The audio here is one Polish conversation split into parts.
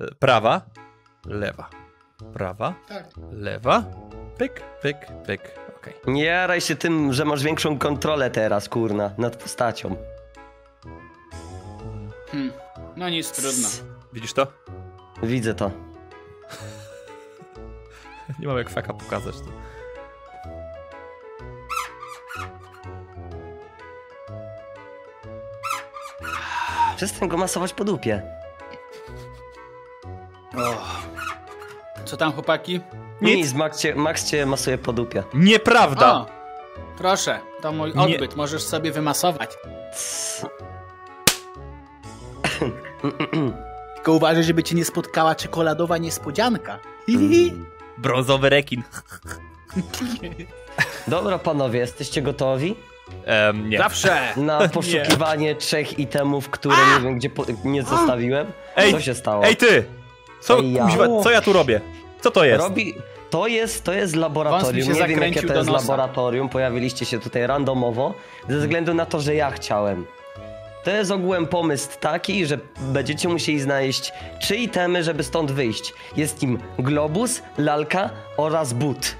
E, prawa, lewa, prawa, tak. lewa, pyk, pyk, pyk. Okay. Nie jaraj się tym, że masz większą kontrolę teraz, kurna, nad postacią. Hmm. No nic, trudno. Widzisz to? Widzę to. Nie mam jak faka pokazać to. Przestań go masować po dupie. Oh. Co tam, chłopaki? Nic, Nic Max, cię, Max cię masuje po dupie. Nieprawda! O, proszę, to mój odbyt, Nie. możesz sobie wymasować. Tylko uważaj, żeby cię nie spotkała czekoladowa niespodzianka. Mm. Brązowy rekin. Dobra, panowie, jesteście gotowi? Um, nie. Zawsze! Na poszukiwanie nie. trzech itemów, które A! nie wiem gdzie nie zostawiłem. Ej, Co się stało? Ej, ty! Co, kuźwa, co ja tu robię? Co to jest? Robi... To jest, to jest laboratorium. Nie wiem, jakie to jest laboratorium. Pojawiliście się tutaj randomowo, ze względu na to, że ja chciałem. To jest ogółem pomysł taki, że będziecie musieli znaleźć trzy itemy, żeby stąd wyjść. Jest nim globus, lalka oraz but.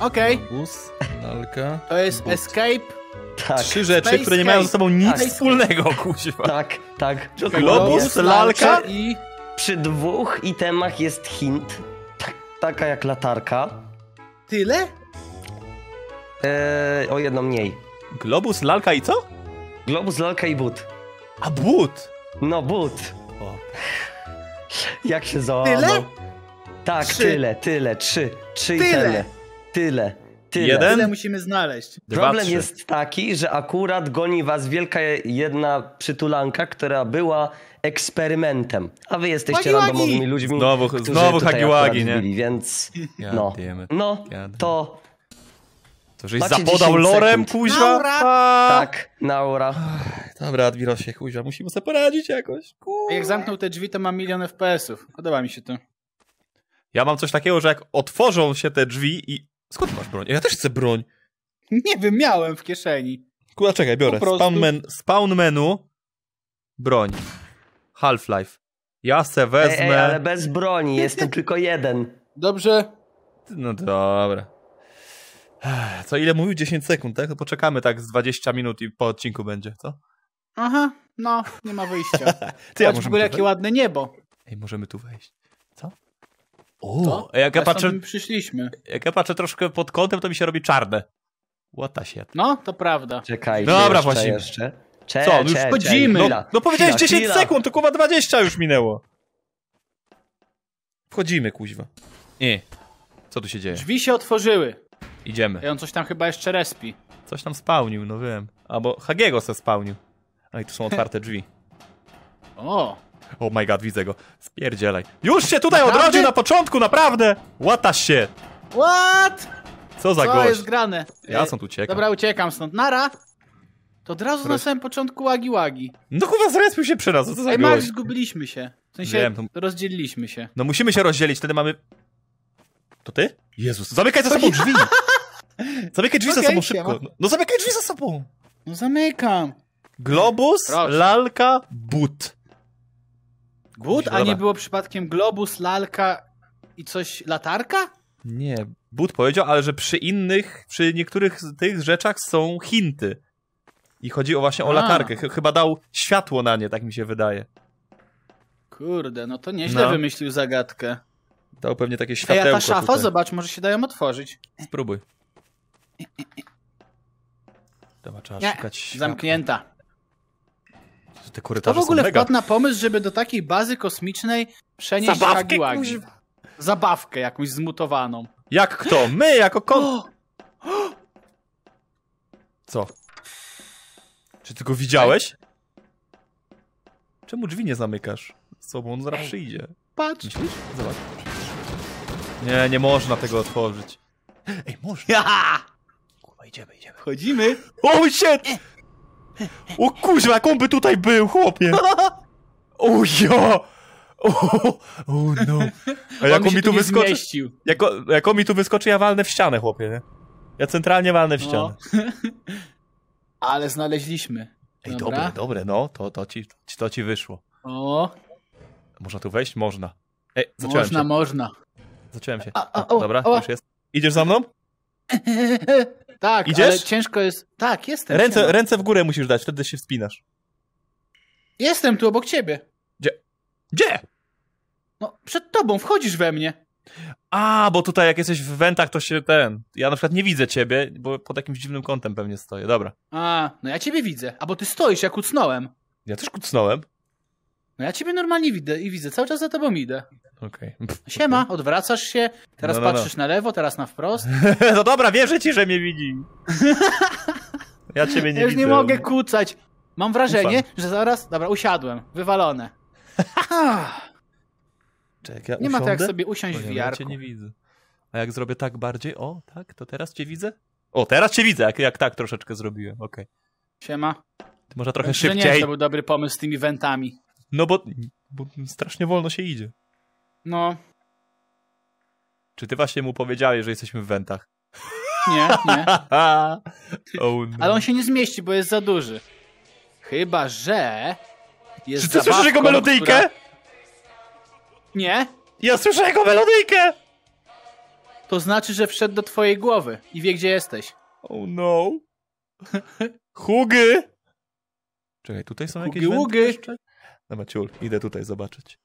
Okej. Okay. Globus, lalka. To jest but. escape. Tak. Trzy rzeczy, Space które nie mają ze sobą nic tak. wspólnego, kuźwa. Tak, tak. Globus, lalka i przy dwóch itemach jest hint, tak, taka jak latarka. Tyle? Eee, o jedno mniej. Globus, lalka i co? Globus, lalka i but. A but? No, but. Jak się załamał. Tyle? Tak, trzy. tyle, tyle, trzy. Trzy tyle. itemy. Tyle. Tyle. Jeden? Tyle musimy znaleźć. Dwa, Problem trzy. jest taki, że akurat goni was wielka jedna przytulanka, która była eksperymentem, a wy jesteście Hagiwagi. randomowymi ludźmi, znowu, którzy znowu nie? więc no, no to... To żeś zapodał lorem, kuźwa? Naura. Tak, naura. Dobra, Admirosie, kuźwa, musimy sobie poradzić jakoś. Kurwa. Jak zamknął te drzwi, to mam milion FPS-ów. Podoba mi się to. Ja mam coś takiego, że jak otworzą się te drzwi i Skąd masz broń? Ja też chcę broń. Nie wiem, miałem w kieszeni. Kurwa, czekaj, biorę. Spawn, men, spawn menu, broń. Half-Life. Ja se wezmę... Ej, ej, ale bez broni, jestem tylko jeden. Dobrze. No dobra. Co ile mówił? 10 sekund, tak? To poczekamy tak z 20 minut i po odcinku będzie, co? Aha, no, nie ma wyjścia. Ty, Patrz, ja w ogóle jakie ładne niebo. Ej, możemy tu wejść. O, no, jak ja tak patrzę, przyszliśmy. Jak ja patrzę troszkę pod kątem, to mi się robi czarne. Łata się. No, to prawda. Czekaj, Dobra, jeszcze, właśnie. jeszcze. Cze, Co, już wchodzimy. No, no powiedziałeś 10 sekund, to kuwa 20 już minęło. Wchodzimy, kuźwa. Nie. Co tu się dzieje? Drzwi się otworzyły. Idziemy. I on coś tam chyba jeszcze respi. Coś tam spałnił, no wiem. Albo Hagiego se spałnił. A i tu są otwarte drzwi. o, Oh my god, widzę go. Spierdzielaj. Już się tutaj naprawdę? odrodził na początku, naprawdę! Łata się! What? Co za Co jest grane? Ja stąd uciekam. Dobra, uciekam stąd. Nara! To od razu na samym początku łagi łagi. No chyba zresztą się przy nas, co za Ej, Max, zgubiliśmy się. W sensie Wiem, to- rozdzieliliśmy się. No musimy się rozdzielić, wtedy mamy... To ty? Jezus, zamykaj za sobą drzwi! Zamykaj drzwi za sobą szybko. No, no zamykaj drzwi za sobą! No zamykam. Globus, Proszę. lalka, but. But, a nie było przypadkiem globus, lalka i coś, latarka? Nie, But powiedział, ale że przy innych, przy niektórych tych rzeczach są hinty. I chodzi o właśnie a. o latarkę. Chyba dał światło na nie, tak mi się wydaje. Kurde, no to nieźle no. wymyślił zagadkę. Dał pewnie takie światełko. Ej, a ta szafa, tutaj. zobacz, może się dają otworzyć. Spróbuj. Dobra, trzeba nie. szukać. Zamknięta te korytarze To w ogóle wpadł na pomysł, żeby do takiej bazy kosmicznej przenieść Zabawkę, Hagiwagi. Zabawkę jakąś zmutowaną. Jak kto? My jako kon... Co? Czy ty go widziałeś? Czemu drzwi nie zamykasz? Z sobą on zaraz Ej, przyjdzie. Patrz. Myślisz? Zobacz. Nie, nie można tego otworzyć. Ej, można. Ja! Kurwa, idziemy, idziemy. Chodzimy. Oh shit! O kuźwa, jak on by tutaj był, chłopie! O ja! O, o no. A jak on, mi tu, wyskoczy... Jak, jak on mi tu wyskoczy, ja walnę w ścianę, chłopie, nie? Ja centralnie walnę w no. ścianę. Ale znaleźliśmy. Ej, dobre, dobre, no, to, to, ci, to ci wyszło. O. Można tu wejść? Można. Ej, zacząłem można, się. można. Zacząłem się. A, a, o, Dobra, o, już jest. Idziesz za mną? Tak, Idziesz? ale ciężko jest... Tak, jestem. Ręce, ręce w górę musisz dać, wtedy się wspinasz. Jestem tu obok ciebie. Gdzie? Gdzie? No, przed tobą, wchodzisz we mnie. A, bo tutaj jak jesteś w wentach, to się ten. Ja na przykład nie widzę ciebie, bo pod jakimś dziwnym kątem pewnie stoję. Dobra. A, no ja ciebie widzę. A bo ty stoisz, ja kucnąłem. Ja też kucnąłem. No ja ciebie normalnie widzę i widzę, cały czas za tobą idę. Okej. Okay. Siema, okay. odwracasz się, teraz no, no, no. patrzysz no. na lewo, teraz na wprost. no dobra, wierzę ci, że mnie widzi. Ja ciebie nie ja już widzę. nie mogę kucać. Mam wrażenie, Ufam. że zaraz... Dobra, usiadłem. Wywalone. Czek, ja nie usiądę? ma to jak sobie usiąść w no jarku. Ja nie widzę. A jak zrobię tak bardziej, o, tak, to teraz cię widzę? O, teraz cię widzę, jak, jak tak troszeczkę zrobiłem, okej. Okay. Siema. Ty może trochę szybciej. nie, to był dobry pomysł z tymi wentami. No bo, bo strasznie wolno się idzie. No. Czy ty właśnie mu powiedziałeś, że jesteśmy w wentach? Nie, nie. oh, no. Ale on się nie zmieści, bo jest za duży. Chyba, że. Jest Czy ty zabawką, słyszysz jego melodyjkę? Która... Nie. Ja słyszę jego melodyjkę! To znaczy, że wszedł do twojej głowy i wie, gdzie jesteś. Oh no. Hugy! Czekaj, tutaj są Hugi, jakieś Hugi, na ciul, idę tutaj zobaczyć.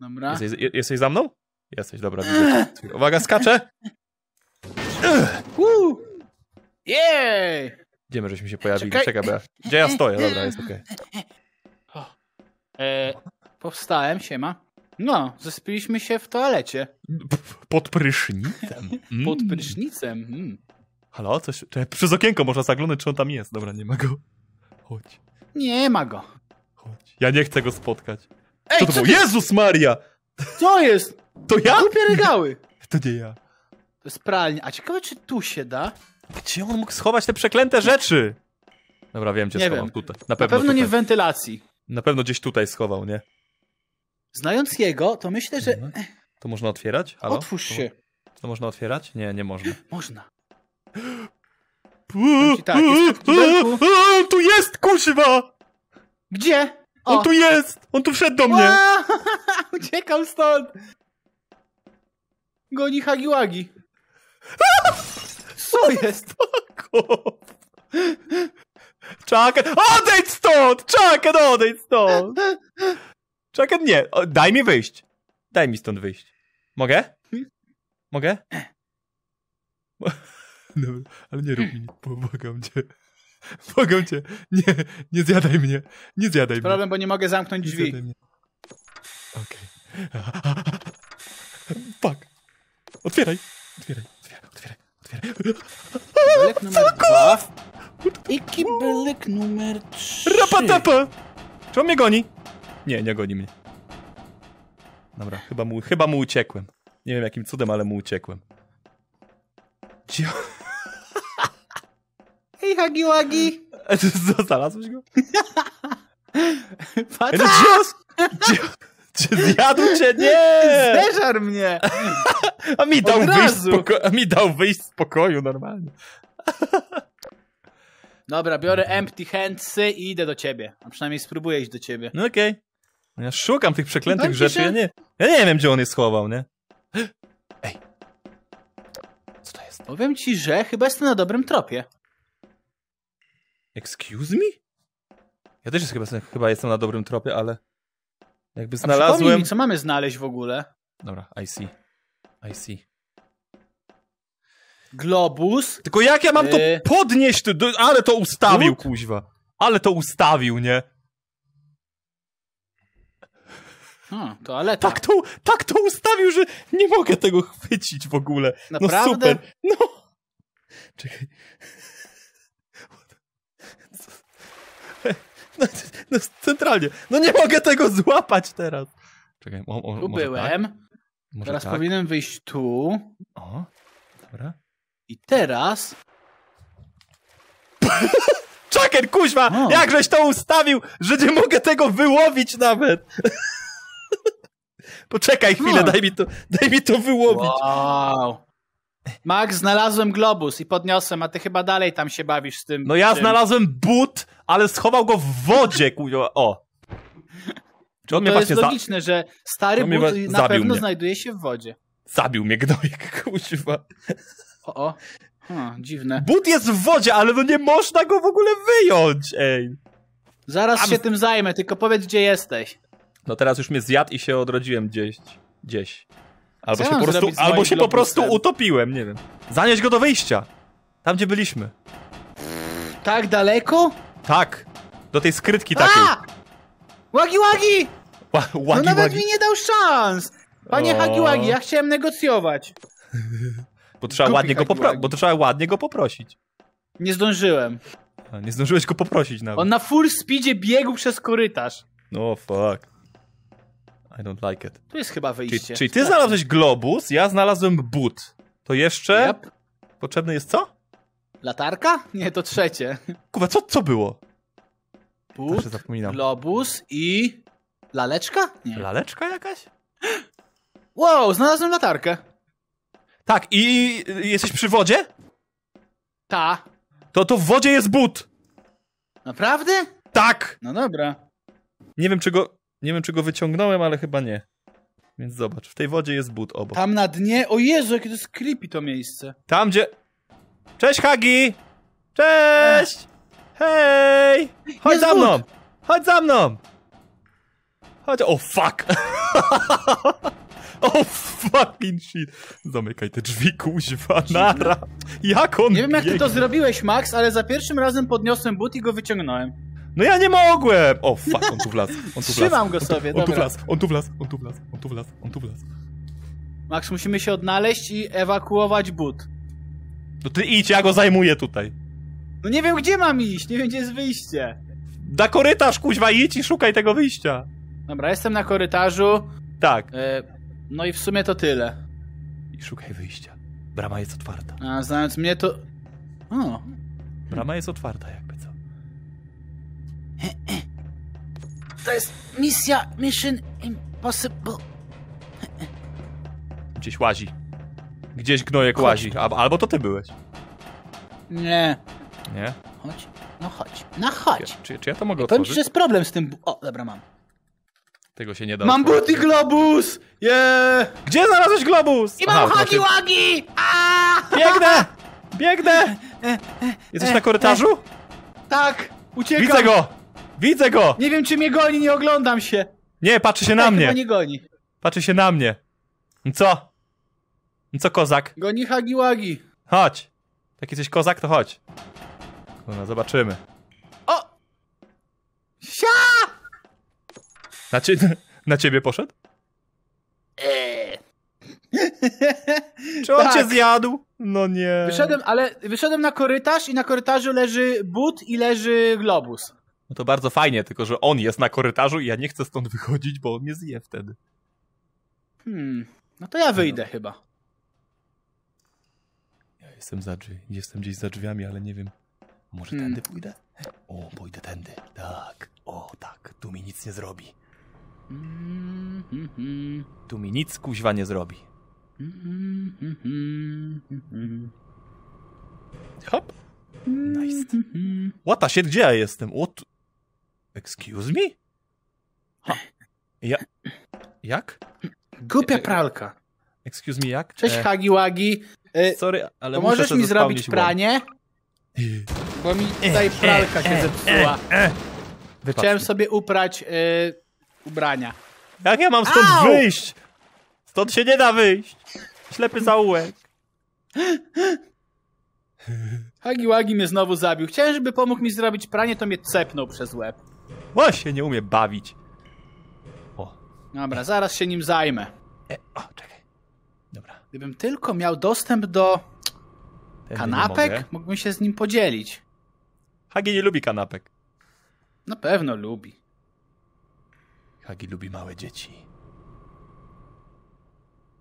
Dobra. Jesteś, jesteś za mną? Jesteś, dobra, widzę. Uwaga, skaczę! Jej! Idziemy, żeśmy się pojawili? Czekaj, Czekaj gdzie ja stoję? Dobra, jest okej. Okay. E, powstałem, siema. No, zespiliśmy się w toalecie. Pod prysznicem. Mm. Pod prysznicem. Mm. Halo, coś. przez okienko można zaglądać, czy on tam jest. Dobra, nie ma go. Chodź. Nie ma go. Ja nie chcę go spotkać. Ej, co to co było? Ty... Jezus Maria! Co jest? To ja? Głupie regały. To nie ja. To jest pralnia. A ciekawe, czy tu się da? Gdzie on mógł schować te przeklęte rzeczy? Dobra, wiem, gdzie nie schował. Wiem. Tutaj. Na pewno, Na pewno nie w wentylacji. Na pewno gdzieś tutaj schował, nie? Znając jego, to myślę, że... Mhm. To można otwierać? Halo? Otwórz to... się. To, można otwierać? Nie, nie można. można. tak, jest tak, tu jest, kuźwa! Gdzie? O. On tu jest! On tu wszedł do mnie! A, uciekam stąd! Goni Hagiłagi. Co jest? Czaken, odejdź stąd! Czaken, no, odejdź stąd! Czaken, nie, o, daj mi wyjść. Daj mi stąd wyjść. Mogę? Mogę? Dobra, ale nie rób mi, pobłagam cię. Mogę cię, nie, nie zjadaj mnie, nie zjadaj Problem, mnie. Problem, bo nie mogę zamknąć drzwi. Okej. Okay. Fuck. Otwieraj, otwieraj, otwieraj, otwieraj. Belek numer Fuck dwa. Off. numer 3. Rapatapa! Czy on mnie goni? Nie, nie goni mnie. Dobra, chyba mu, chyba mu uciekłem. Nie wiem jakim cudem, ale mu uciekłem. Gdzie Hagi, hagi, łagi. Znalazłeś go? Patrz! No, gdzie, gdzie, gdzie zjadł cię? Nie! Zderzar mnie! A mi dał, wyjść z, a mi dał wyjść z pokoju normalnie. Dobra, biorę empty handsy i idę do ciebie. A przynajmniej spróbuję iść do ciebie. No okej. Okay. No ja szukam tych przeklętych Pan rzeczy. Ja nie, ja nie wiem, gdzie on je schował, nie? Ej. Co to jest? Powiem ci, że chyba jestem na dobrym tropie. Excuse me? Ja też jest chyba, chyba jestem na dobrym tropie, ale jakby znalazłem... Mi, co mamy znaleźć w ogóle? Dobra, I see. I see. Globus. Tylko jak ja mam to y- podnieść? Ale to ustawił, Lud? kuźwa. Ale to ustawił, nie? Hmm, toaleta. Tak to, tak to ustawił, że nie mogę tego chwycić w ogóle. No Naprawdę? No super. No. Czekaj. No, no, centralnie. No nie mogę tego złapać teraz. Czekaj, o, o, tu byłem. Tak? teraz tak? powinienem wyjść tu. O, dobra. I teraz... Czaker, kuźwa! O. Jakżeś to ustawił, że nie mogę tego wyłowić nawet! Poczekaj chwilę, no. daj mi to, daj mi to wyłowić. Wow. Max, znalazłem globus i podniosłem, a ty chyba dalej tam się bawisz z tym. No ja czym. znalazłem but, ale schował go w wodzie, kujo. O. Czy on no to mnie jest logiczne, za... że stary but na pewno mnie. znajduje się w wodzie. Zabił mnie gnojek, kuźwa. O, o. dziwne. But jest w wodzie, ale no nie można go w ogóle wyjąć, ej. Zaraz Am... się tym zajmę, tylko powiedz, gdzie jesteś. No teraz już mnie zjadł i się odrodziłem gdzieś. Gdzieś. Albo się, po prostu, albo się po prostu utopiłem, nie wiem. Zanieść go do wyjścia. Tam, gdzie byliśmy. Tak daleko? Tak. Do tej skrytki takiej. A! Łagi, łagi! Ła, łagi, no nawet łagi. mi nie dał szans! Panie Hagi, łagi, ja chciałem negocjować. Bo trzeba, ładnie go bo trzeba ładnie go poprosić. Nie zdążyłem. A, nie zdążyłeś go poprosić nawet. On na full speedzie biegł przez korytarz. No fuck. I don't like it. To jest chyba wyjście. Czyli, czyli ty znalazłeś globus, ja znalazłem but. To jeszcze yep. potrzebne jest co? Latarka? Nie, to trzecie. Kurwa, co, co było? But, globus i... Laleczka? Nie. Laleczka jakaś? Wow, znalazłem latarkę. Tak, i jesteś przy wodzie? Ta. To to w wodzie jest but. Naprawdę? Tak! No dobra. Nie wiem, czego. Nie wiem, czy go wyciągnąłem, ale chyba nie. Więc zobacz, w tej wodzie jest but obok. Tam na dnie? O Jezu, jakie to jest creepy to miejsce. Tam, gdzie... Cześć, Hagi! Cześć! Hej! Chodź Jest za mną! Chodź za mną! Chodź, o oh, fuck! o oh, fucking shit! Zamykaj te drzwi, kuźwa, nara! Jak on Nie wiem, jak ty to zrobiłeś, Max, ale za pierwszym razem podniosłem but i go wyciągnąłem. No ja nie mogłem! O, oh, fuck, on tu wlazł, on tu wlazł. Trzymam go sobie, on tu, wlazł, on tu wlazł, on tu wlazł, on tu wlazł, on tu wlazł. Max, musimy się odnaleźć i ewakuować but. No ty idź, ja go zajmuję tutaj. No nie wiem, gdzie mam iść, nie wiem, gdzie jest wyjście. Na korytarz, kuźwa, idź i szukaj tego wyjścia. Dobra, jestem na korytarzu. Tak. E, no i w sumie to tyle. I szukaj wyjścia. Brama jest otwarta. A, znając mnie to... O. Brama jest otwarta jakby co. To jest misja Mission Impossible. Gdzieś łazi. Gdzieś gnojek chodź. łazi. Albo to ty byłeś. Nie. Nie? Chodź. No chodź. No chodź. Czy, czy ja to mogę ja otworzyć? Powiem ci, jest problem z tym... O, dobra, mam. Tego się nie da. Mam buty globus! Yeah! Gdzie znalazłeś globus? I mam hagi znaczy- łagi. Biegnę! Biegnę! E, e, e, Jesteś na korytarzu? Tak! Uciekam! Widzę go! Widzę go! Nie wiem, czy mnie goni, nie oglądam się. Nie, patrzy się tak, na mnie. nie goni. Patrzy się na mnie. No co? No co kozak? Goni Hagiłagi. Chodź. Jak jesteś kozak, to chodź. No zobaczymy. O! Sia! Na, cie na ciebie poszedł? Eee. Czy on tak. cię zjadł? No nie. Wyszedłem, ale wyszedłem na korytarz i na korytarzu leży but i leży globus. No to bardzo fajnie, tylko że on jest na korytarzu i ja nie chcę stąd wychodzić, bo on mnie zje wtedy. Hmm, no to ja no. wyjdę no. chyba. Ja jestem za drzwi, jestem gdzieś za drzwiami, ale nie wiem. Może hmm. tędy pójdę? O, pójdę tędy. Tak, o tak, tu mi nic nie zrobi. Tu mi nic kuźwa nie zrobi. Hop. Nice. Łata się, gdzie ja jestem? tu Excuse me? Ha. Ja... Jak? Głupia pralka. Excuse me, jak? Cześć, e, Hagi Łagi. E, sorry, ale to możesz mi zrobić pranie? Bo mi e, tutaj pralka się zepsuła. Chciałem sobie uprać y... ubrania. Jak ja mam stąd Au! wyjść? Stąd się nie da wyjść. Ślepy zaułek. Hagi Łagi mnie znowu zabił. Chciałem, żeby pomógł mi zrobić pranie, to mnie cepnął przez łeb. O, się nie umie bawić. O. Dobra, zaraz się nim zajmę. E, o, czekaj. Dobra. Gdybym tylko miał dostęp do kanapek, mógłbym się z nim podzielić. Hagi nie lubi kanapek. Na pewno lubi. Hagi lubi małe dzieci.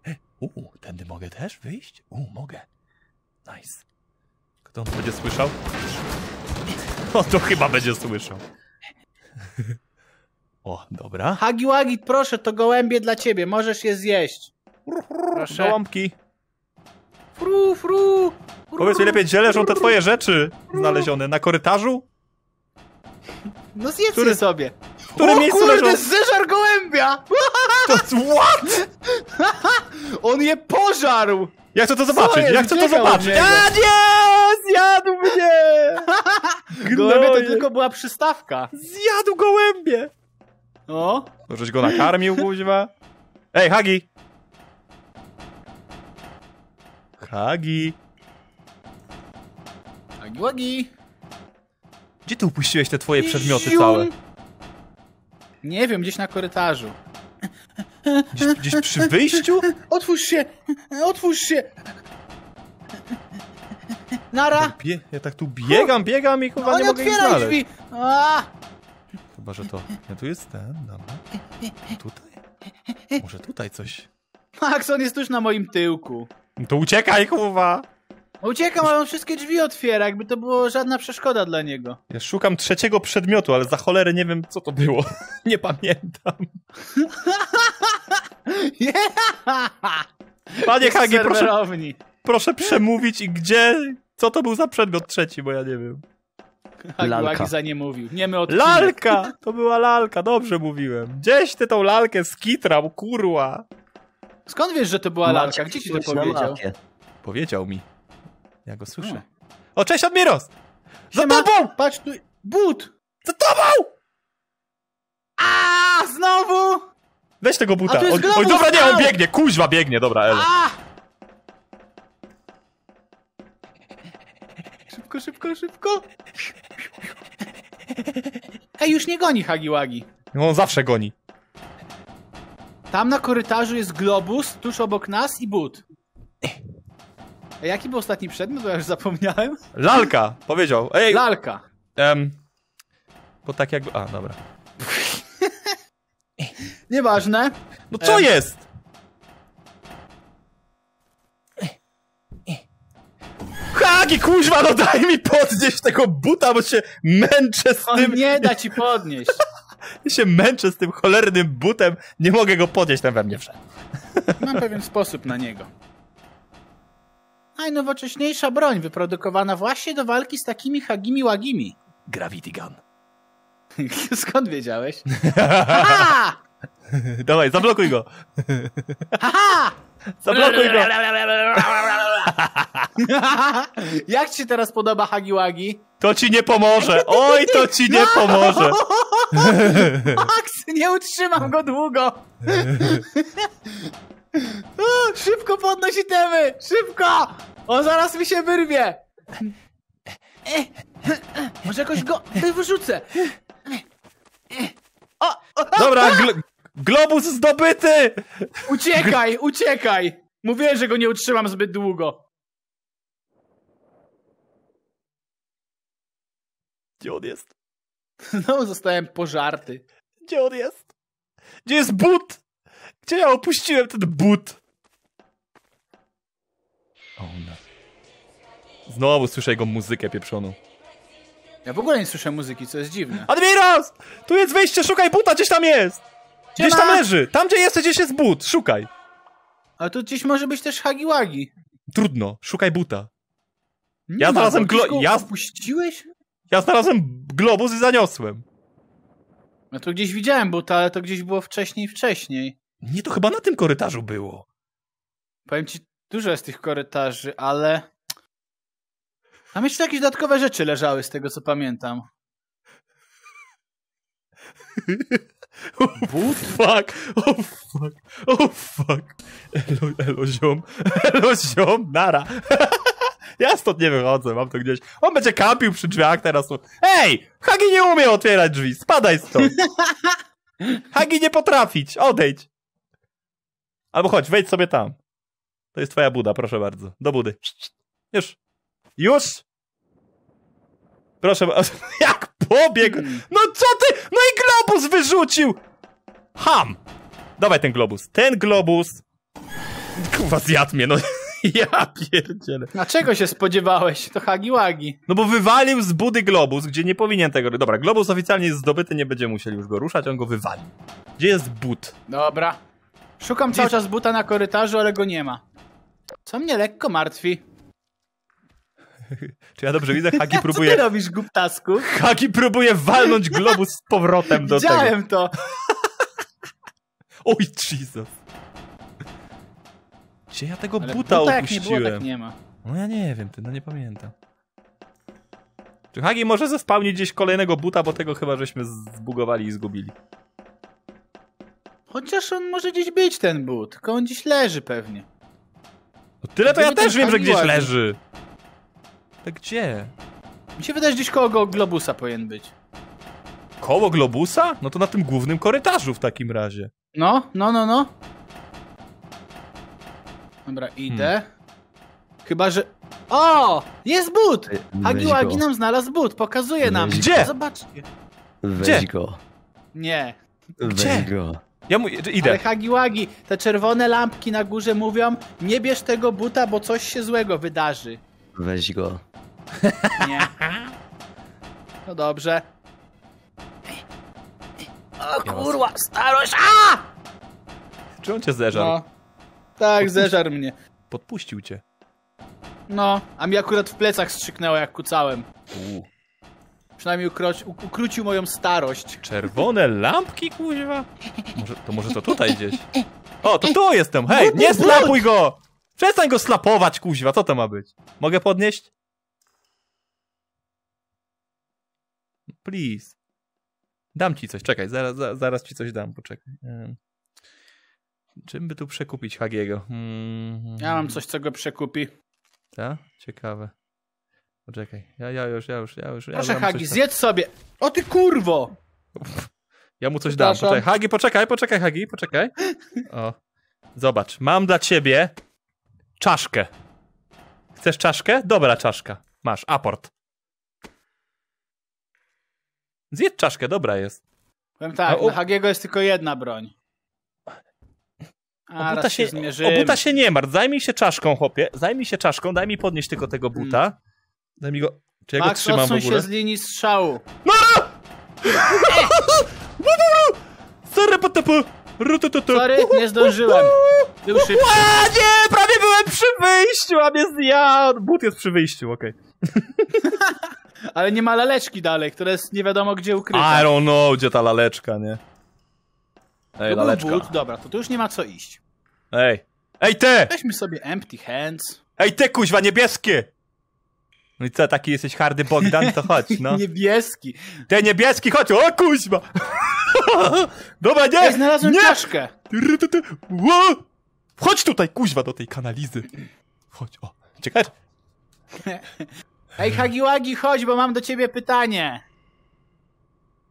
E, u, tędy mogę też wyjść? U, mogę. Nice. Kto on będzie słyszał? O, to chyba będzie słyszał. O, dobra. Hagiwagi, proszę, to gołębie dla ciebie, możesz je zjeść. Proszę. Gołąbki. Fru, fru. fru Powiedz mi lepiej, gdzie leżą te twoje rzeczy znalezione? Na korytarzu? No zjedz Który... sobie. W którym o, miejscu kurde, leżą? zeżar gołębia! To what? On je pożarł! Ja chcę to zobaczyć, ja chcę to zobaczyć. A nie! Zjadł mnie! Gołębie to tylko była przystawka. Zjadł gołębie! O? Żeś go nakarmił, kuźwa. Ej, Hagi! Hagi! Hagi, łagi! Gdzie ty upuściłeś te twoje przedmioty całe? Nie wiem, gdzieś na korytarzu. Gdzieś, gdzieś przy wyjściu? Otwórz się! Otwórz się! Nara! Bie ja tak tu biegam, biegam i kurwa no, nie, nie mogę ich znaleźć. drzwi! A! Chyba, że to... Ja tu jest ten, dobra. Tutaj? Może tutaj coś? Max, on jest tuż na moim tyłku. No to uciekaj, kurwa! No uciekam, ale on wszystkie drzwi otwiera, jakby to było żadna przeszkoda dla niego. Ja szukam trzeciego przedmiotu, ale za cholerę nie wiem, co to było. nie pamiętam. yeah! Panie Hagi, proszę, proszę przemówić i gdzie co to był za przedmiot trzeci, bo ja nie wiem. Lalka. za nie mówił. Nie my odcinek. Lalka! To była lalka, dobrze mówiłem. Gdzieś ty tą lalkę skitrał, kurwa. Skąd wiesz, że to była Maciek lalka? Gdzie ci to powiedział? Powiedział mi. Ja go słyszę. Hmm. O, cześć Admiros! Za Siema, tobą! Patrz tu, but! Za tobą! A znowu! Weź tego buta. Oj, dobra, nie, on biegnie, kuźwa biegnie, dobra, elo. A! Szybko, szybko, szybko. Ej, już nie goni Hagiwagi. No on zawsze goni. Tam na korytarzu jest globus, tuż obok nas i but. A jaki był ostatni przedmiot? Bo ja już zapomniałem. Lalka! Powiedział. Ej! Lalka. Um, bo tak jakby... A, dobra. Nieważne. No co jest? Jaki kuźwa, no daj mi podnieść tego buta, bo się męczę z On tym. nie da ci podnieść. Ja się męczę z tym cholernym butem, nie mogę go podnieść, tam we mnie wszedł. Mam pewien sposób na niego. Najnowocześniejsza broń wyprodukowana właśnie do walki z takimi hagimi łagimi. Gravity Gun. Skąd wiedziałeś? Dawaj, zablokuj go. Haha! Zablokuj go! Jak ci teraz podoba Hagiwagi? To ci nie pomoże! Oj, to ci nie pomoże! Max, nie utrzymam go długo! O, szybko podnoś itemy! Szybko! On zaraz mi się wyrwie! Może jakoś go wyrzucę! O! o, o Dobra, gl Globus zdobyty! Uciekaj, uciekaj! Mówiłem, że go nie utrzymam zbyt długo. Gdzie on jest? No, zostałem pożarty. Gdzie on jest? Gdzie jest but? Gdzie ja opuściłem ten but? oh no. Znowu słyszę jego muzykę pieprzoną. Ja w ogóle nie słyszę muzyki, co jest dziwne. Admiros! Tu jest wyjście, szukaj buta, gdzieś tam jest! Gdzieś tam leży! Tam, gdzie jesteś, gdzieś jest but! Szukaj! A tu gdzieś może być też hagiłagi. Trudno, szukaj buta. Nie ja znalazłem glo... Ja... Ja znalazłem globus i zaniosłem. No to gdzieś widziałem buta, ale to gdzieś było wcześniej, wcześniej. Nie, to chyba na tym korytarzu było. Powiem ci, dużo jest tych korytarzy, ale... Tam jeszcze jakieś dodatkowe rzeczy leżały, z tego co pamiętam. But? Fuck! Oh fuck! Oh fuck! Elo, elo ziom! Elo ziom! Nara! Ja stąd nie wychodzę, mam to gdzieś. On będzie kampił przy drzwiach teraz. No. Ej! Hagi nie umie otwierać drzwi, spadaj stąd! Hagi nie potrafić, odejdź! Albo chodź, wejdź sobie tam. To jest twoja buda, proszę bardzo. Do budy. Już! Już! Proszę, jak Dobiegł. Mm. No co ty? No i globus wyrzucił! Ham! Dawaj ten globus. Ten globus... Kurwa, zjadł mnie, no. Ja pierdzielę. Na czego się spodziewałeś? To hagiłagi. No bo wywalił z budy globus, gdzie nie powinien tego... Dobra, globus oficjalnie jest zdobyty, nie będziemy musieli już go ruszać, on go wywalił. Gdzie jest but? Dobra. Szukam gdzie... cały czas buta na korytarzu, ale go nie ma. Co mnie lekko martwi. Czy ja dobrze widzę? Haki próbuje... Co ty robisz, guptasku? Haki próbuje walnąć globus z powrotem do Widziałem tego. Widziałem to. Oj, Jesus. Gdzie ja tego Ale buta, buta opuściłem? Jak nie, było, tak nie ma. No ja nie wiem, ty, no nie pamiętam. Czy Hagi może zespałnić gdzieś kolejnego buta, bo tego chyba żeśmy zbugowali i zgubili. Chociaż on może gdzieś być ten but, tylko on gdzieś leży pewnie. No tyle to ja też wiem, że gdzieś leży. Tak gdzie? Mi się wydaje, że gdzieś koło globusa powinien być. Koło globusa? No to na tym głównym korytarzu w takim razie. No, no, no, no. Dobra, hmm. idę. Hmm. Chyba, że... O! Jest but! Hagiłagi nam znalazł but, pokazuje Weź nam. Gdzie? Zobaczcie. Weź go. Nie. Gdzie? Weź go. Ja mu... idę. Ale Hagiłagi, te czerwone lampki na górze mówią, nie bierz tego buta, bo coś się złego wydarzy. Weź go. Nie. No dobrze. O kurwa, starość! A! Czy on cię zeżarł? No. Tak, Podpuś... mnie. Podpuścił cię. No, a mi akurat w plecach strzyknęło, jak kucałem. U. Przynajmniej ukrócił moją starość. Czerwone lampki, kuźwa? Może, to może to tutaj gdzieś? O, to tu jestem! Hej, no nie slapuj go! Przestań go slapować, kuźwa, co to ma być? Mogę podnieść? please. Dam ci coś, czekaj, zaraz, zaraz ci coś dam, poczekaj. Czym by tu przekupić Hagiego? Mhm. Ja mam coś, co go przekupi. Tak? Ciekawe. Poczekaj, ja, ja już, ja już, ja już. Proszę ja Hagi, zjedz sobie! O ty kurwo! Ja mu coś dam, poczekaj. Hagi, poczekaj, poczekaj, Hagi, poczekaj. O. Zobacz, mam dla ciebie czaszkę. Chcesz czaszkę? Dobra czaszka. Masz, aport. Zjedz czaszkę, dobra jest. Powiem tak, o, na Hagiego jest tylko jedna broń. A, o, buta się, się o buta się nie martw, zajmij się czaszką, chłopie. Zajmij się czaszką, daj mi podnieść tylko tego buta. Mm. Daj mi go... Czy ja Max, go trzymam w ogóle? się z linii strzału. No! Sorry, potopu! Sorry, nie zdążyłem. Był szybciej. A, nie! Prawie byłem przy wyjściu, a mnie zjadł! But jest przy wyjściu, okej. Okay. Ale nie ma laleczki dalej, która jest nie wiadomo gdzie ukryta. I don't know, gdzie ta laleczka, nie? Ej, to laleczka. Był but, dobra, to tu już nie ma co iść. Ej. Ej, ty! Weźmy sobie empty hands. Ej, ty, kuźwa, niebieskie! No i co, taki jesteś hardy Bogdan, to chodź, no. niebieski. Ty, niebieski, chodź, o kuźwa! Dobra, nie! Ej, znalazłem nie! czaszkę! Chodź tutaj, kuźwa, do tej kanalizy. Chodź, o. Ciekawe. Ej, Hagiłagi, chodź, bo mam do ciebie pytanie.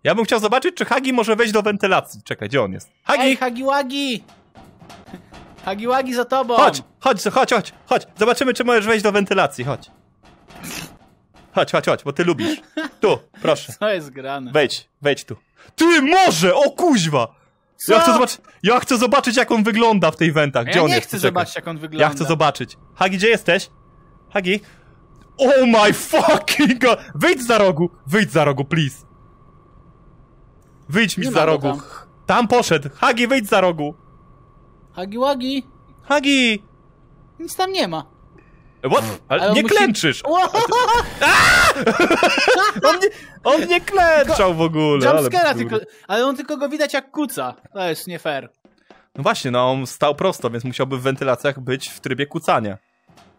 Ja bym chciał zobaczyć, czy Hagi może wejść do wentylacji. Czekaj, gdzie on jest? Hagi! Ej, Hagiłagi! Hagiłagi za tobą! Chodź, chodź, chodź, chodź, chodź. Zobaczymy, czy możesz wejść do wentylacji, chodź. Chodź, chodź, chodź, bo ty lubisz. Tu, proszę. Co jest grane? Wejdź, wejdź tu. Ty może! O kuźwa! Co? Ja chcę, zobaczyć, ja chcę zobaczyć, jak on wygląda w tej wentach. Gdzie ja on jest? Ja chcę zobaczyć, jak on wygląda. Ja chcę zobaczyć. Hagi, gdzie jesteś? Hagi, Oh my fucking god! Wyjdź za rogu! Wyjdź za rogu, please! Wyjdź mi Nie za rogu! Tam. tam. poszedł! Hagi, wyjdź za rogu! Hagi Łagi, Hagi! Nic tam nie ma. What? Ale, nie musi... klęczysz! Wow. Ty... on, nie, on nie klęczał w ogóle! Jumpscare'a tylko... Ale on tylko go widać jak kuca. To jest nie fair. No właśnie, no on stał prosto, więc musiałby w wentylacjach być w trybie kucania.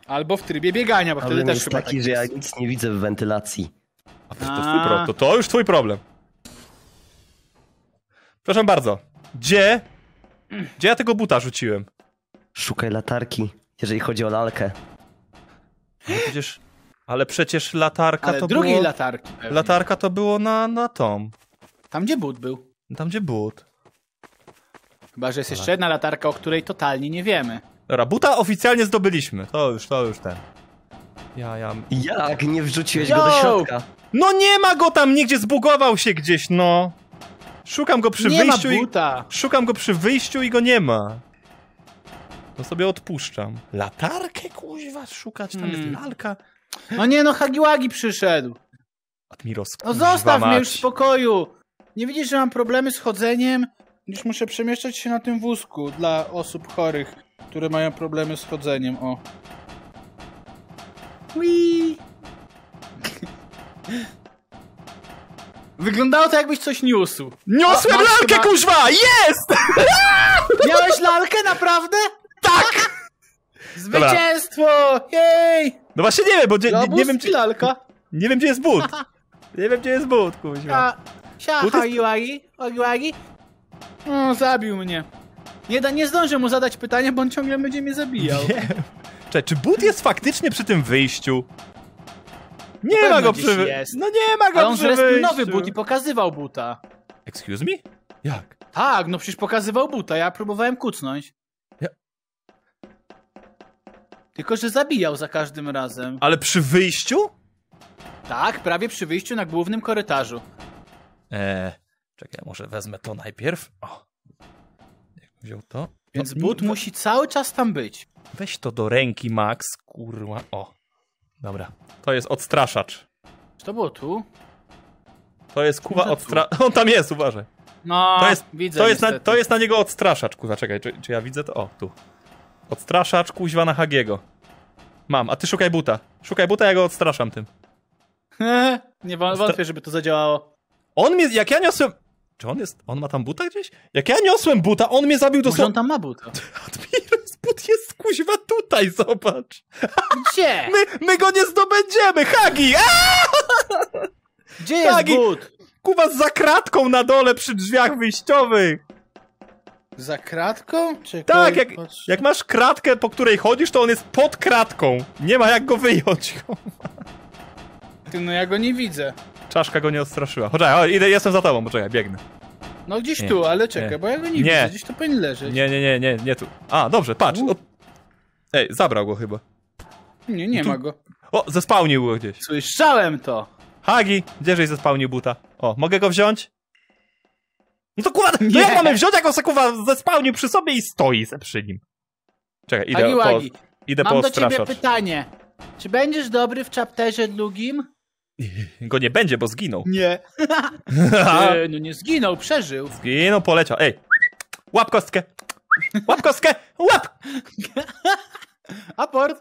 Albo w trybie biegania, bo wtedy też jest chyba taki, tak że ja nic nie widzę w wentylacji. A to, to, twój pro, to, to już twój problem. Proszę bardzo. Gdzie? Gdzie ja tego buta rzuciłem? Szukaj latarki, jeżeli chodzi o lalkę. przecież... Ale przecież latarka Ale to drugiej było... latarki. Pewnie. Latarka to było na, na tom. Tam, gdzie but był. Tam, gdzie but. Chyba, że jest jeszcze jedna latarka, o której totalnie nie wiemy. Dobra, buta oficjalnie zdobyliśmy. To już, to już ten. Ja, ja... Jak? Nie wrzuciłeś Yo! go do środka? No nie ma go tam nigdzie, zbugował się gdzieś, no. Szukam go przy nie wyjściu i... Szukam go przy wyjściu i go nie ma. To sobie odpuszczam. Latarkę, kuźwa, szukać, tam hmm. jest lalka. No nie, no Hagiłagi przyszedł. Admiros, No zostaw mać. mnie już w spokoju. Nie widzisz, że mam problemy z chodzeniem? Już muszę przemieszczać się na tym wózku dla osób chorych które mają problemy z chodzeniem, o. Wii. Wyglądało to jakbyś coś niósł. Niosłem lalkę, chyba... Jest! Miałeś lalkę, naprawdę? Tak! Zwycięstwo! Jej! No właśnie nie wiem, bo nie, nie wiem czy... lalka. Nie wiem, gdzie jest but. Nie wiem, gdzie jest but, kuźwa. Siacha, jest... Ogiłagi, Ogiłagi. No, zabił mnie. Nie, da, nie zdążę mu zadać pytania, bo on ciągle będzie mnie zabijał. Cześć, czy but jest faktycznie przy tym wyjściu? Nie ma go przy... Jest. No nie ma go przy. Ale on przy nowy but i pokazywał buta. Excuse me? Jak? Tak, no przecież pokazywał buta, ja próbowałem kucnąć. Ja... Tylko, że zabijał za każdym razem. Ale przy wyjściu? Tak, prawie przy wyjściu na głównym korytarzu. Eee, czekaj, może wezmę to najpierw. O. Wziął to. Więc no, but musi cały czas tam być. Weź to do ręki, Max, kurwa. O. Dobra. To jest odstraszacz. Czy to było tu? To jest kuwa odstra... On tam jest, uważaj. No, to jest, widzę to jest, na, to jest na niego odstraszacz, Zaczekaj, Czekaj, czy, czy, ja widzę to? O, tu. Odstraszacz kuźwa na Hagiego. Mam, a ty szukaj buta. Szukaj buta, ja go odstraszam tym. nie wątpię, żeby to zadziałało. On mnie, jak ja niosłem, czy on jest, on ma tam buta gdzieś? Jak ja niosłem buta, on mnie zabił do Może on tam ma buta. Admiros, but jest kuźwa tutaj, zobacz. Gdzie? My, my go nie zdobędziemy, Hagi! Gdzie Hagi? jest but? Kuwa za kratką na dole przy drzwiach wyjściowych. Za kratką? Czekaj, tak, jak, jak, masz kratkę, po której chodzisz, to on jest pod kratką. Nie ma jak go wyjąć. Ty, no ja go nie widzę. Czaszka go nie odstraszyła. Poczekaj, o, idę, jestem za tobą, poczekaj, biegnę. No gdzieś nie, tu, ale czekaj, nie. bo ja go nie, nie. widzę, gdzieś to powinien leżeć. Nie, nie, nie, nie, nie tu. A, dobrze, patrz. O... Ej, zabrał go chyba. Nie, nie tu... ma go. O, zespałnił go gdzieś. Słyszałem to. Hagi, gdzieżeś zespałnił buta? O, mogę go wziąć? No to kurwa, no jak mamy wziąć, jak on se kurwa zespałnił przy sobie i stoi se przy nim. Czekaj, idę Hagi, po... Idę Mam po do ciebie pytanie. Czy będziesz dobry w chapterze drugim? Go nie będzie, bo zginął. Nie. nie, no nie zginął, przeżył. Zginął, poleciał. Ej, łap kostkę. Łap kostkę, łap! Aport.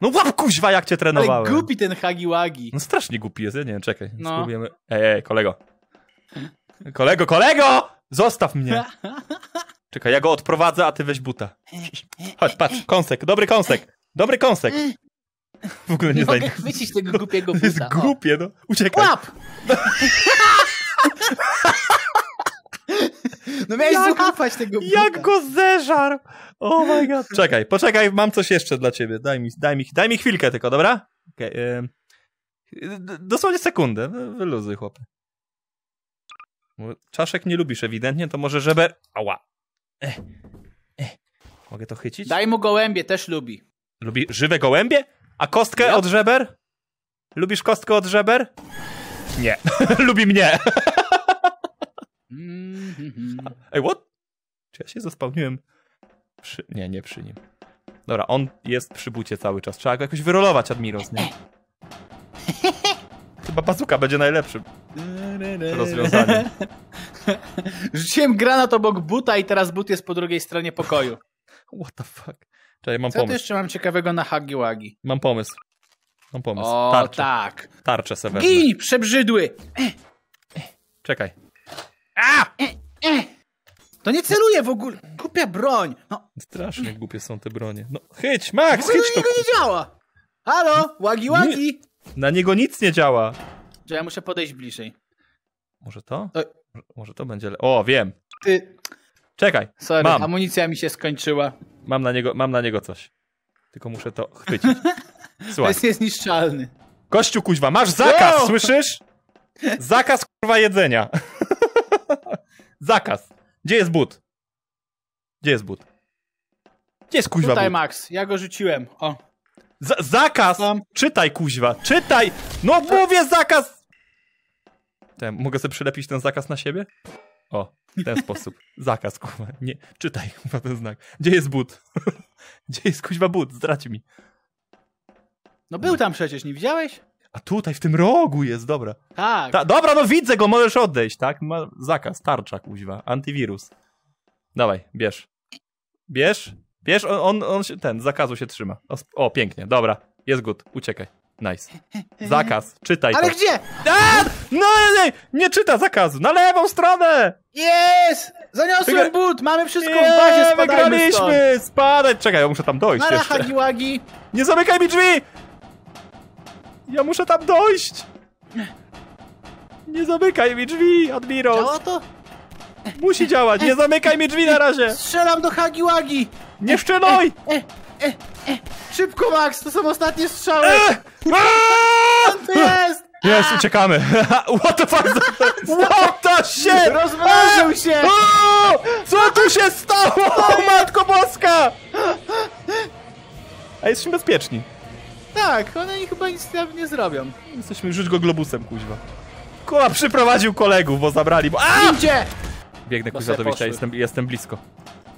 No łap kuźwa, jak cię trenowałem. Ale głupi ten hagiłagi. No strasznie głupi jest, ja nie wiem, czekaj. No. Spróbujemy. Ej, ej, kolego. Kolego, kolego! Zostaw mnie. Czekaj, ja go odprowadzę, a ty weź buta. Chodź, patrz, kąsek, dobry kąsek. Dobry kąsek. W ogóle nie, nie znajdę. Nie chwycić tego no, głupiego buta. To jest głupie, no. Uciekaj. Łap! No miałeś jak, złapać tego buta. Jak go zeżar! Oh my god. Czekaj, poczekaj, mam coś jeszcze dla ciebie. Daj mi, daj mi, daj mi chwilkę tylko, dobra? Okay, y dosłownie sekundę. No, wyluzuj, chłopie. Czaszek nie lubisz ewidentnie, to może żeber... Ała. Ech. Ech. Mogę to chycić? Daj mu gołębie, też lubi. Lubi żywe gołębie? A kostkę ja? od żeber? Lubisz kostkę od żeber? Nie. Lubi mnie. Ej, what? Czy ja się zaspałniłem? Przy... Nie, nie przy nim. Dobra, on jest przy bucie cały czas. Trzeba go jakoś wyrolować, Admiro? nie? Chyba bazuka będzie najlepszym rozwiązaniem. Rzuciłem granat obok buta i teraz but jest po drugiej stronie pokoju. What the fuck? Czekaj, mam Co pomysł. jeszcze mam ciekawego na Hagiwagi? Mam pomysł. Mam pomysł. O, Tarczę. tak. Tarczę se wezmę. Gin, przebrzydły! Eh. Czekaj. A! Eh, eh. To nie celuje w ogóle. Głupia broń. No. Strasznie głupie są te bronie. No, chyć, Max, chyć to. niego nie działa. Halo, łagi, łagi. Na niego nic nie działa. Że ja muszę podejść bliżej. Może to? Oj. Może to będzie... Le... O, wiem. Ty. Czekaj, Sorry, mam. amunicja mi się skończyła. Mam na niego, mam na niego coś. Tylko muszę to chwycić. Słuchaj. Jest niezniszczalny. Kościół kuźwa, masz zakaz, no! słyszysz? Zakaz kurwa jedzenia. zakaz. Gdzie jest but? Gdzie jest but? Gdzie jest kuźwa Tutaj but? Max, ja go rzuciłem. O. Z zakaz! Tam. Czytaj kuźwa, czytaj! No tak. mówię zakaz! Ten, mogę sobie przylepić ten zakaz na siebie? O. W ten sposób. Zakaz, kurwa. Nie, czytaj, kurwa, ten znak. Gdzie jest but? Gdzie jest, kuźwa, but? Zdrać mi. No był tam przecież, nie widziałeś? A tutaj, w tym rogu jest, dobra. Tak. Ta, dobra, no widzę go, możesz odejść, tak? Ma zakaz, tarcza, kuźwa, antywirus. Dawaj, bierz. Bierz, bierz, on, on, on się, ten, zakazu się trzyma. O, o pięknie, dobra, jest gut, uciekaj. Nice. Zakaz, czytaj Ale to. gdzie? A! No nie, nie czyta zakazu, na lewą stronę! Jest! Zaniosłem Wygra... but, mamy wszystko w bazie, spadajmy wygraliśmy! Stąd. Spadać! Czekaj, ja muszę tam dojść Mara, jeszcze. Hagiłagi. Nie zamykaj mi drzwi! Ja muszę tam dojść! Nie zamykaj mi drzwi, Admiro! Działa to? Musi działać, nie zamykaj mi drzwi na razie! Strzelam do Hagiłagi! Nie szczelaj! E, e, e e, e. Szybko, Max, to są ostatnie strzały! E! Co to jest? Jest, uciekamy. What the fuck? What the shit? Rozmnożył e! się! Co tu się stało? Matko Boska! A jesteśmy bezpieczni. Tak, one chyba nic tam nie zrobią. Jesteśmy, rzuć go globusem, kuźwa. Kuła przyprowadził kolegów, bo zabrali, bo... A! Idzie! Biegnę, kuźwa, do jestem, jestem blisko.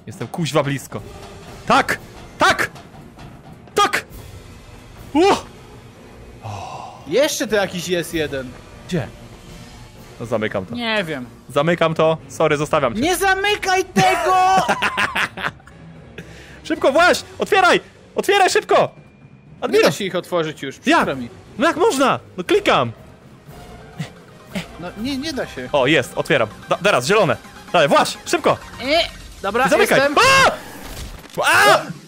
Jestem kuźwa blisko. Tak! Uh! Jeszcze to jakiś jest jeden. Gdzie? No zamykam to. Nie wiem. Zamykam to. Sorry, zostawiam cię. Nie zamykaj tego! szybko, właśnie. Otwieraj! Otwieraj szybko! Admiro! Nie da się ich otworzyć już, przykro jak? mi. No jak można? No klikam! No nie, nie da się. O, jest, otwieram. Da, teraz, zielone. Dalej, właśnie. Szybko! E, dobra, Zamykaj! jestem.